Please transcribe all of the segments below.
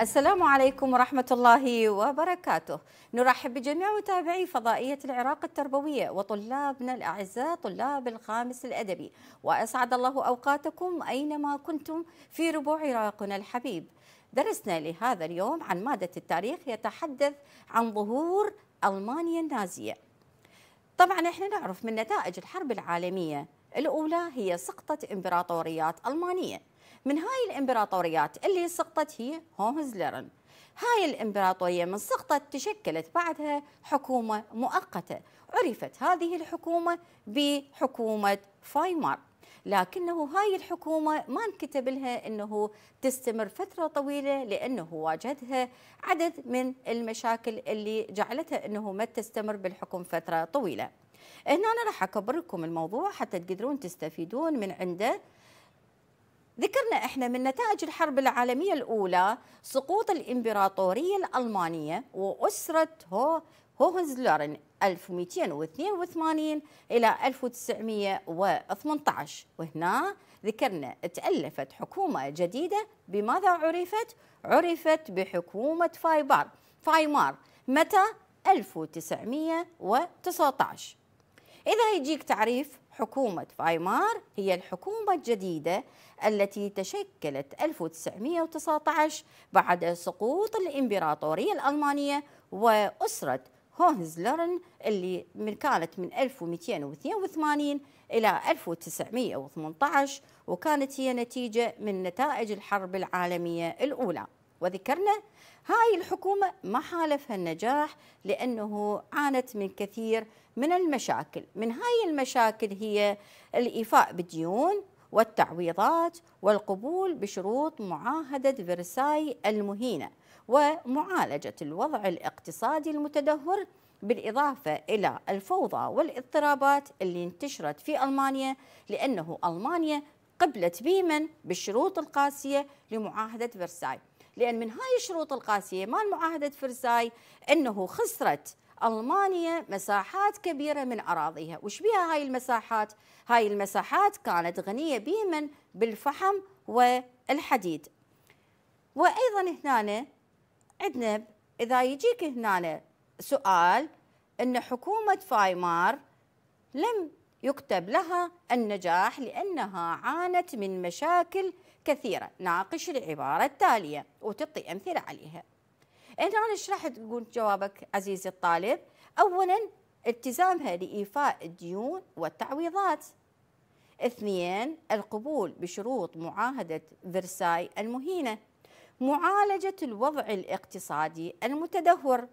السلام عليكم ورحمة الله وبركاته نرحب بجميع متابعي فضائية العراق التربوية وطلابنا الأعزاء طلاب الخامس الأدبي وأسعد الله أوقاتكم أينما كنتم في ربوع عراقنا الحبيب درسنا لهذا اليوم عن مادة التاريخ يتحدث عن ظهور ألمانيا النازية طبعا احنا نعرف من نتائج الحرب العالمية الأولى هي سقطة إمبراطوريات ألمانية من هاي الامبراطوريات اللي سقطت هي هوهنزلرن هاي الامبراطوريه من سقطت تشكلت بعدها حكومه مؤقته عرفت هذه الحكومه بحكومه فايمار لكنه هاي الحكومة ما انكتب لها أنه تستمر فترة طويلة لأنه واجهتها عدد من المشاكل اللي جعلتها أنه ما تستمر بالحكم فترة طويلة هنا أنا راح أكبر لكم الموضوع حتى تقدرون تستفيدون من عنده ذكرنا احنا من نتائج الحرب العالميه الاولى سقوط الامبراطوريه الالمانيه واسره هو هوهنزلرن 1282 الى 1918 وهنا ذكرنا تألفت حكومة جديدة بماذا عرفت؟ عرفت بحكومة فايبار فايمار متى؟ 1919 إذا يجيك تعريف حكومة فايمار هي الحكومة الجديدة التي تشكلت 1919 بعد سقوط الإمبراطورية الألمانية وأسرة هوهنزلرن اللي من كانت من 1282 إلى 1918 وكانت هي نتيجة من نتائج الحرب العالمية الأولى وذكرنا هاي الحكومة ما حالفها النجاح لأنه عانت من كثير من المشاكل من هاي المشاكل هي الإيفاء بالديون والتعويضات والقبول بشروط معاهدة فرساي المهينة ومعالجة الوضع الاقتصادي المتدهور بالإضافة إلى الفوضى والاضطرابات اللي انتشرت في ألمانيا لأنه ألمانيا قبلت بيمن بالشروط القاسية لمعاهدة فرساي لأن من هاي الشروط القاسية مال معاهدة فرساي أنه خسرت ألمانيا مساحات كبيرة من أراضيها وش بها هاي المساحات؟ هاي المساحات كانت غنية بمن؟ بالفحم والحديد وأيضا هنا عندنا إذا يجيك هنا سؤال أن حكومة فايمار لم يكتب لها النجاح لأنها عانت من مشاكل كثيرة ناقش العبارة التالية وتعطي أمثلة عليها هنا ايش راح تقول جوابك عزيزي الطالب أولا التزامها لإيفاء الديون والتعويضات اثنين القبول بشروط معاهدة فرساي المهينة معالجة الوضع الاقتصادي المتدهور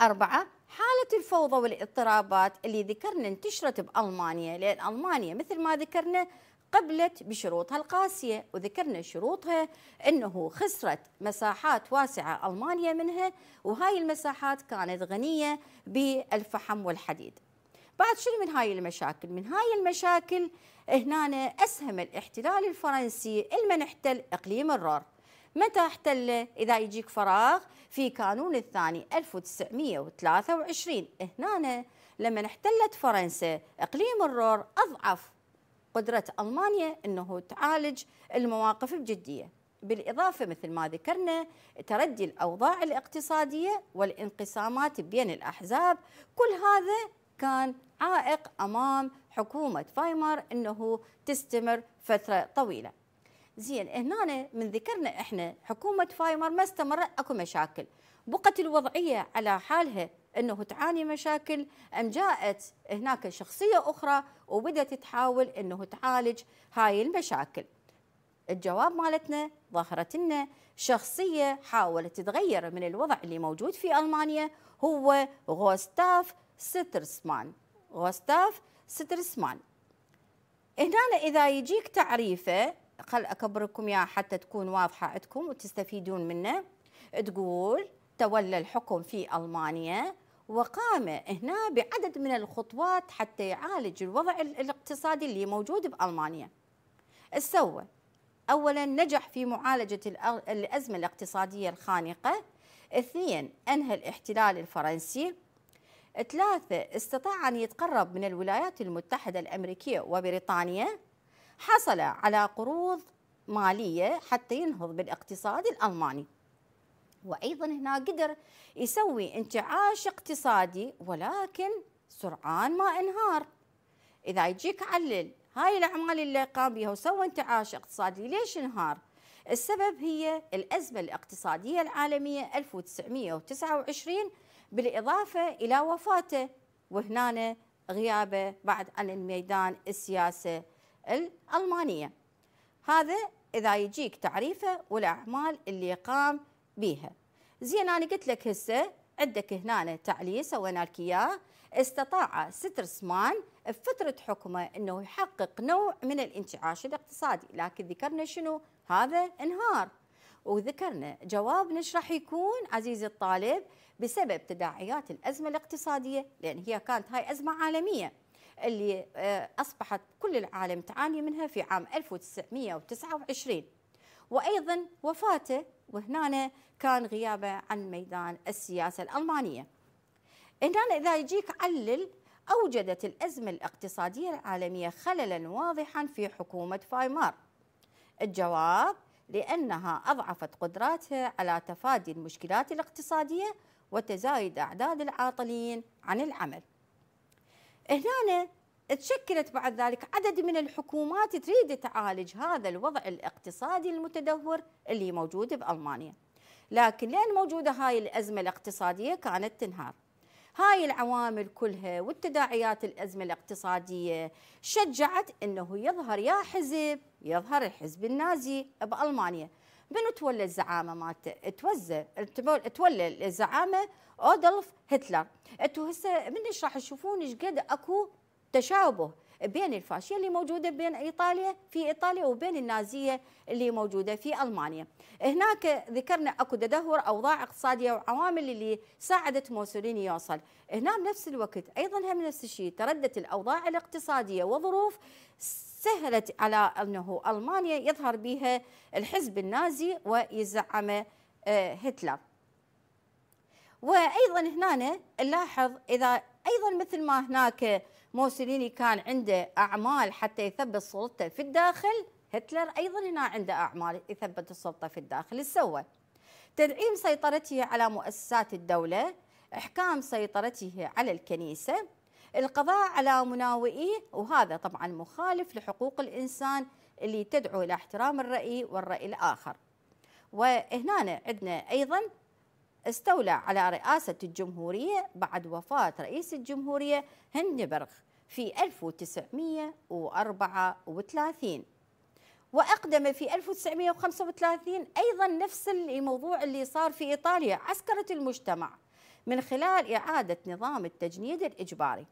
أربعة حالة الفوضى والاضطرابات اللي ذكرنا انتشرت بألمانيا لأن ألمانيا مثل ما ذكرنا قبلت بشروطها القاسية وذكرنا شروطها أنه خسرت مساحات واسعة ألمانيا منها وهاي المساحات كانت غنية بالفحم والحديد بعد شنو من هاي المشاكل من هاي المشاكل هنا أسهم الاحتلال الفرنسي المن احتل إقليم الرور متى احتله إذا يجيك فراغ في كانون الثاني 1923 هنا لما احتلت فرنسا إقليم الرور أضعف قدرة ألمانيا أنه تعالج المواقف بجدية بالإضافة مثل ما ذكرنا تردي الأوضاع الاقتصادية والانقسامات بين الأحزاب كل هذا كان عائق أمام حكومة فايمر أنه تستمر فترة طويلة زين هنا من ذكرنا احنا حكومة فايمر ما استمرت اكو مشاكل بقت الوضعية على حالها انه تعاني مشاكل ام جاءت هناك شخصيه اخرى وبدات تحاول انه تعالج هاي المشاكل الجواب مالتنا ظهرت لنا شخصيه حاولت تغير من الوضع اللي موجود في المانيا هو غوستاف سترسمان غوستاف سترسمان هنا اذا يجيك تعريفه خل اكبركم يا حتى تكون واضحه عندكم وتستفيدون منه تقول تولى الحكم في ألمانيا وقام هنا بعدد من الخطوات حتى يعالج الوضع الاقتصادي اللي موجود بألمانيا سوى أولا نجح في معالجة الأزمة الاقتصادية الخانقة اثنين أنهى الاحتلال الفرنسي ثلاثة استطاع أن يتقرب من الولايات المتحدة الأمريكية وبريطانيا حصل على قروض مالية حتى ينهض بالاقتصاد الألماني وأيضا هنا قدر يسوي انتعاش اقتصادي ولكن سرعان ما انهار إذا يجيك علل هاي الأعمال اللي قام بها وسوى انتعاش اقتصادي ليش انهار؟ السبب هي الأزمة الاقتصادية العالمية 1929 بالإضافة إلى وفاته وهنا غيابه بعد عن الميدان السياسة الألمانية هذا إذا يجيك تعريفه والأعمال اللي قام بيها زين أنا قلت لك هسه عندك هنا تعليق سوينا لك إياه استطاع سترسمان بفترة حكمه أنه يحقق نوع من الانتعاش الاقتصادي لكن ذكرنا شنو هذا انهار وذكرنا جوابنا ايش راح يكون عزيزي الطالب بسبب تداعيات الازمه الاقتصاديه لان هي كانت هاي ازمه عالميه اللي آه، اصبحت كل العالم تعاني منها في عام 1929 وايضا وفاته وهنا كان غيابه عن ميدان السياسة الألمانية هنا إذا يجيك علل أوجدت الأزمة الاقتصادية العالمية خللا واضحا في حكومة فايمار الجواب لأنها أضعفت قدراتها على تفادي المشكلات الاقتصادية وتزايد أعداد العاطلين عن العمل هنا تشكلت بعد ذلك عدد من الحكومات تريد تعالج هذا الوضع الاقتصادي المتدهور اللي موجود بألمانيا لكن لأن موجودة هاي الأزمة الاقتصادية كانت تنهار هاي العوامل كلها والتداعيات الأزمة الاقتصادية شجعت أنه يظهر يا حزب يظهر الحزب النازي بألمانيا من تولى الزعامة مالته توزع تولى الزعامة أودولف هتلر انتوا هسه من راح تشوفون ايش قد اكو تشابه بين الفاشيه اللي موجوده بين ايطاليا في ايطاليا وبين النازيه اللي موجوده في المانيا. هناك ذكرنا اكو تدهور اوضاع اقتصاديه وعوامل اللي ساعدت موسوليني يوصل، هنا بنفس الوقت ايضا هم نفس الشيء تردت الاوضاع الاقتصاديه وظروف سهلت على انه المانيا يظهر بها الحزب النازي ويزعمه آه، هتلر. وايضا هنا نلاحظ اذا ايضا مثل ما هناك موسوليني كان عنده أعمال حتى يثبت سلطته في الداخل هتلر أيضا هنا عنده أعمال يثبت السلطة في الداخل سوى تدعيم سيطرته على مؤسسات الدولة إحكام سيطرته على الكنيسة القضاء على مناوئيه وهذا طبعا مخالف لحقوق الإنسان اللي تدعو إلى احترام الرأي والرأي الآخر وهنا عندنا أيضا استولى على رئاسة الجمهورية بعد وفاة رئيس الجمهورية هندبرغ في 1934 وأقدم في 1935 أيضا نفس الموضوع اللي صار في إيطاليا عسكرة المجتمع من خلال إعادة نظام التجنيد الإجباري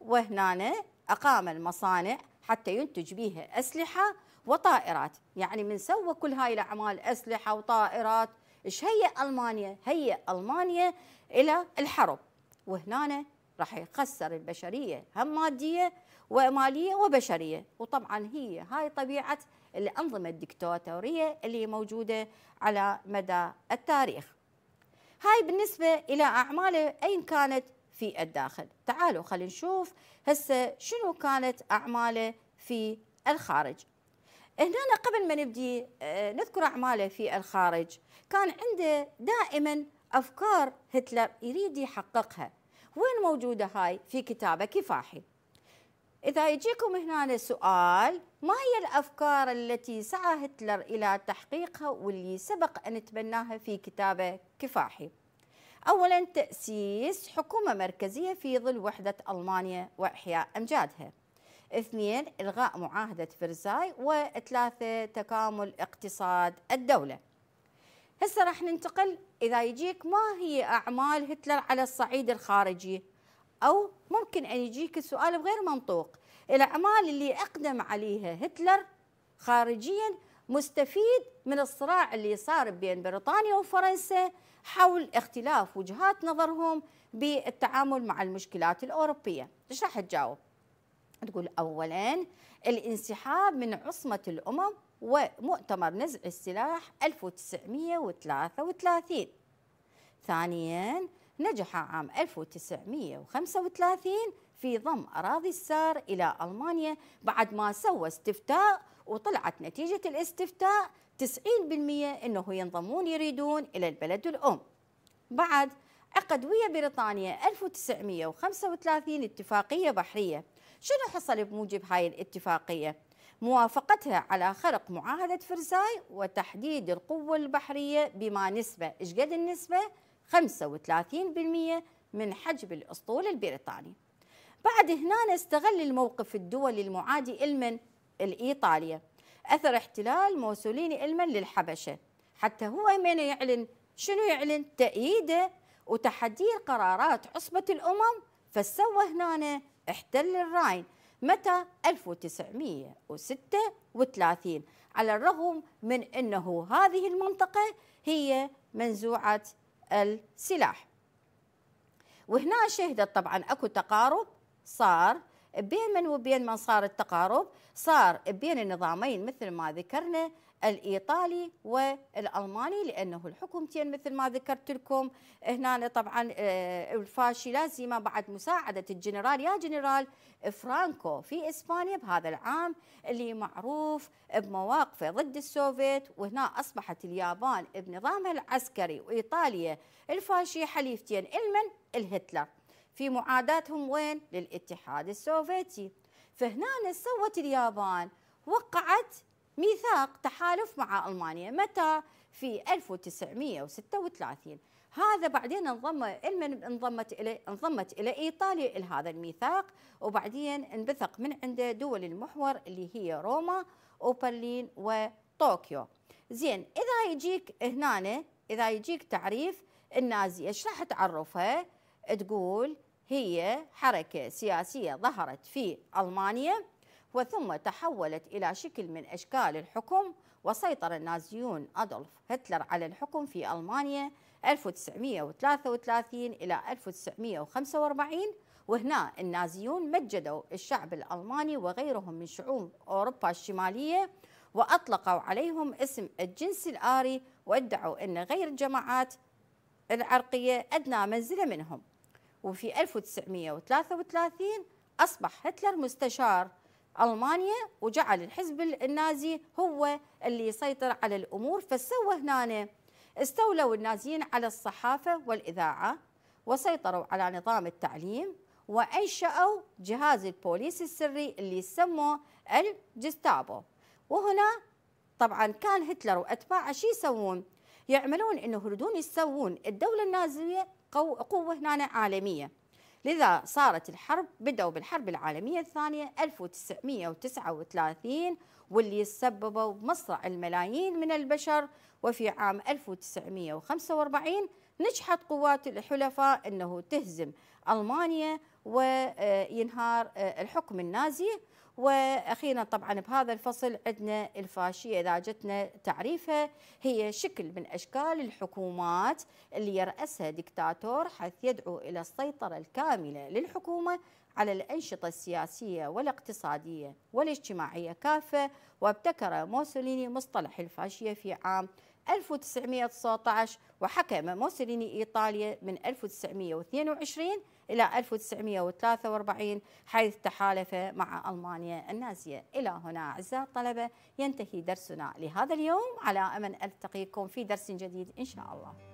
وهنا أقام المصانع حتى ينتج بها أسلحة وطائرات يعني من سوى كل هاي الأعمال أسلحة وطائرات ايش هي المانيا هي المانيا الى الحرب وهنا راح يخسر البشريه هم ماديه وماليه وبشريه وطبعا هي هاي طبيعه الانظمه الدكتاتوريه اللي موجوده على مدى التاريخ هاي بالنسبه الى اعماله اين كانت في الداخل تعالوا خلينا نشوف هسه شنو كانت اعماله في الخارج هنا قبل ما نبدي آه، نذكر أعماله في الخارج كان عنده دائما أفكار هتلر يريد يحققها وين موجودة هاي في كتابه كفاحي إذا يجيكم هنا سؤال ما هي الأفكار التي سعى هتلر إلى تحقيقها واللي سبق أن تبناها في كتابه كفاحي أولا تأسيس حكومة مركزية في ظل وحدة ألمانيا وإحياء أمجادها اثنين إلغاء معاهدة فرساي وثلاثة تكامل اقتصاد الدولة هسه راح ننتقل إذا يجيك ما هي أعمال هتلر على الصعيد الخارجي أو ممكن أن يجيك السؤال بغير منطوق الأعمال اللي أقدم عليها هتلر خارجيا مستفيد من الصراع اللي صار بين بريطانيا وفرنسا حول اختلاف وجهات نظرهم بالتعامل مع المشكلات الأوروبية ايش راح تجاوب تقول أولا الانسحاب من عصمة الأمم ومؤتمر نزع السلاح 1933 ثانيا نجح عام 1935 في ضم أراضي السار إلى ألمانيا بعد ما سوى استفتاء وطلعت نتيجة الاستفتاء 90% أنه ينضمون يريدون إلى البلد الأم بعد عقد ويا بريطانيا 1935 اتفاقية بحرية شنو حصل بموجب هاي الاتفاقية؟ موافقتها على خرق معاهدة فرساي وتحديد القوة البحرية بما نسبة إيش قد النسبة؟ 35% من حجم الأسطول البريطاني بعد هنا استغل الموقف الدولي المعادي المن الإيطاليا أثر احتلال موسوليني المن للحبشة حتى هو من يعلن شنو يعلن تأييده وتحديد قرارات عصبة الأمم فسوى هنا احتل الراين متى 1936 على الرغم من أنه هذه المنطقة هي منزوعة السلاح وهنا شهدت طبعا أكو تقارب صار بين من وبين من صار التقارب صار بين النظامين مثل ما ذكرنا الايطالي والالماني لانه الحكومتين مثل ما ذكرت لكم هنا طبعا آه، الفاشي لازمه بعد مساعده الجنرال يا جنرال فرانكو في اسبانيا بهذا العام اللي معروف بمواقفه ضد السوفيت وهنا اصبحت اليابان بنظامها العسكري وايطاليا الفاشيه حليفتين المن الهتلر في معاداتهم وين للاتحاد السوفيتي فهنا سوت اليابان وقعت ميثاق تحالف مع ألمانيا متى؟ في 1936 هذا بعدين انضم المن انضمت الى انضمت الى ايطاليا الى هذا الميثاق وبعدين انبثق من عنده دول المحور اللي هي روما وبرلين وطوكيو. زين اذا يجيك هنا اذا يجيك تعريف النازيه ايش راح تعرفها؟ تقول هي حركه سياسيه ظهرت في المانيا وثم تحولت إلى شكل من أشكال الحكم وسيطر النازيون أدولف هتلر على الحكم في ألمانيا 1933 إلى 1945 وهنا النازيون مجدوا الشعب الألماني وغيرهم من شعوب أوروبا الشمالية وأطلقوا عليهم اسم الجنس الآري وادعوا أن غير الجماعات العرقية أدنى منزلة منهم وفي 1933 أصبح هتلر مستشار المانيا وجعل الحزب النازي هو اللي يسيطر على الامور فسوى هنا استولوا النازيين على الصحافه والاذاعه وسيطروا على نظام التعليم وانشاوا جهاز البوليس السري اللي سموه الجستابو وهنا طبعا كان هتلر واتباعه شو يسوون؟ يعملون انه يريدون يسوون الدوله النازيه قوه هنا عالميه لذا صارت الحرب بدأوا بالحرب العالمية الثانية 1939 واللي سببوا مصرع الملايين من البشر وفي عام 1945 نجحت قوات الحلفاء أنه تهزم ألمانيا وينهار الحكم النازي واخيرا طبعا بهذا الفصل عندنا الفاشيه اذا جتنا تعريفها هي شكل من اشكال الحكومات اللي يراسها دكتاتور حيث يدعو الى السيطره الكامله للحكومه على الأنشطة السياسية والاقتصادية والاجتماعية كافة وابتكر موسوليني مصطلح الفاشية في عام 1919 وحكم موسوليني إيطاليا من 1922 إلى 1943 حيث تحالف مع ألمانيا النازية إلى هنا أعزائي الطلبة ينتهي درسنا لهذا اليوم على أمل ألتقيكم في درس جديد إن شاء الله